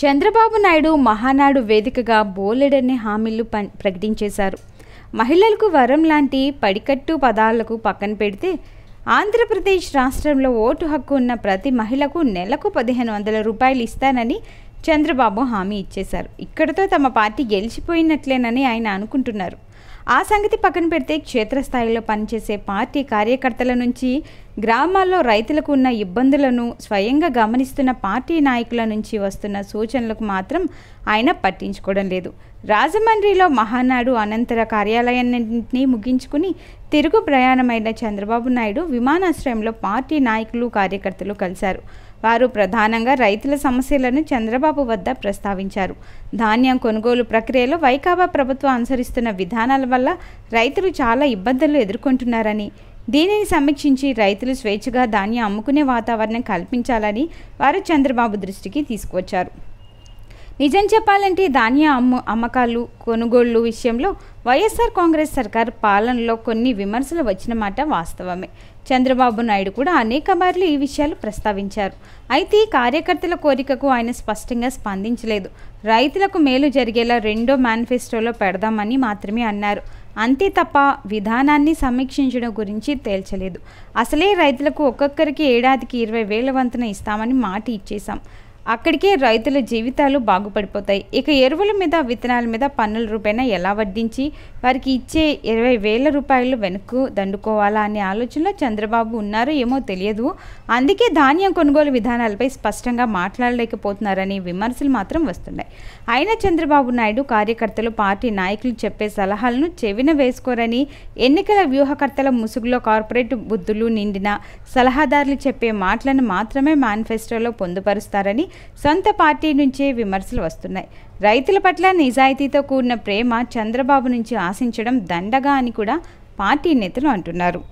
చంద్రబాబు నాయుడు మహానాడు వేదికగా బోలెడన్ని హామీలు ప్రకటించేశారు మహిళలకు వరం లాంటి పడికట్టు పదాలకు పక్కన పెడితే ఆంధ్రప్రదేశ్ రాష్ట్రంలో ఓటు హక్కు ఉన్న ప్రతి మహిళకు నెలకు పదిహేను వందల రూపాయలు ఇస్తానని చంద్రబాబు హామీ ఇచ్చేశారు ఇక్కడతో తమ పార్టీ గెలిచిపోయినట్లేనని ఆయన అనుకుంటున్నారు ఆ సంగతి పక్కన పెడితే క్షేత్రస్థాయిలో పనిచేసే పార్టీ కార్యకర్తల నుంచి గ్రామాల్లో రైతులకు ఉన్న ఇబ్బందులను స్వయంగా గమనిస్తున్న పార్టీ నాయకుల నుంచి వస్తున్న సూచనలకు మాత్రం ఆయన పట్టించుకోవడం లేదు రాజమండ్రిలో మహానాడు అనంతర కార్యాలయాన్నింటినీ ముగించుకుని తిరుగు ప్రయాణమైన చంద్రబాబు నాయుడు విమానాశ్రయంలో పార్టీ నాయకులు కార్యకర్తలు కలిశారు వారు ప్రధానంగా రైతుల సమస్యలను చంద్రబాబు వద్ద ప్రస్తావించారు ధాన్యం కొనుగోలు ప్రక్రియలో వైకాబా ప్రభుత్వం అనుసరిస్తున్న విధానాల వల్ల రైతులు చాలా ఇబ్బందులు ఎదుర్కొంటున్నారని దీనిని సమీక్షించి రైతులు స్వేచ్ఛగా ధాన్యం అమ్ముకునే వాతావరణం కల్పించాలని వారు చంద్రబాబు దృష్టికి తీసుకువచ్చారు నిజం చెప్పాలంటే ధాన్య అమ్ము అమ్మకాలు కొనుగోళ్లు విషయంలో వైఎస్ఆర్ కాంగ్రెస్ సర్కార్ పాలనలో కొన్ని విమర్శలు వచ్చిన మాట వాస్తవమే చంద్రబాబు నాయుడు కూడా అనేక బార్లు ఈ విషయాలు ప్రస్తావించారు అయితే ఈ కార్యకర్తల కోరికకు ఆయన స్పష్టంగా స్పందించలేదు రైతులకు మేలు జరిగేలా రెండో మేనిఫెస్టోలో పెడదామని మాత్రమే అన్నారు అంతే తప్ప విధానాన్ని సమీక్షించడం గురించి తేల్చలేదు అసలే రైతులకు ఒక్కొక్కరికి ఏడాదికి ఇరవై వేల వంతున ఇస్తామని మాట ఇచ్చేశాం అక్కడికే రైతుల జీవితాలు బాగుపడిపోతాయి ఇక ఎరువుల మీద విత్తనాల మీద పన్నుల రూపాయన ఎలా వడ్డించి వారికి ఇచ్చే ఇరవై వేల రూపాయలు వెనక్కు దండుకోవాలా అనే ఆలోచనలో చంద్రబాబు ఉన్నారో ఏమో తెలియదు అందుకే ధాన్యం కొనుగోలు విధానాలపై స్పష్టంగా మాట్లాడలేకపోతున్నారని విమర్శలు మాత్రం వస్తున్నాయి అయినా చంద్రబాబు నాయుడు కార్యకర్తలు పార్టీ నాయకులు చెప్పే సలహాలను చెవిన వేసుకోరని ఎన్నికల వ్యూహకర్తల ముసుగులో కార్పొరేట్ బుద్ధులు నిండిన సలహాదారులు చెప్పే మాటలను మాత్రమే మేనిఫెస్టోలో పొందుపరుస్తారని సొంత పార్టీ నుంచే విమర్శలు వస్తున్నాయి రైతుల పట్ల నిజాయితీతో కూడిన ప్రేమ చంద్రబాబు నుంచి ఆశించడం దండగా అని కూడా పార్టీ నేతలు అంటున్నారు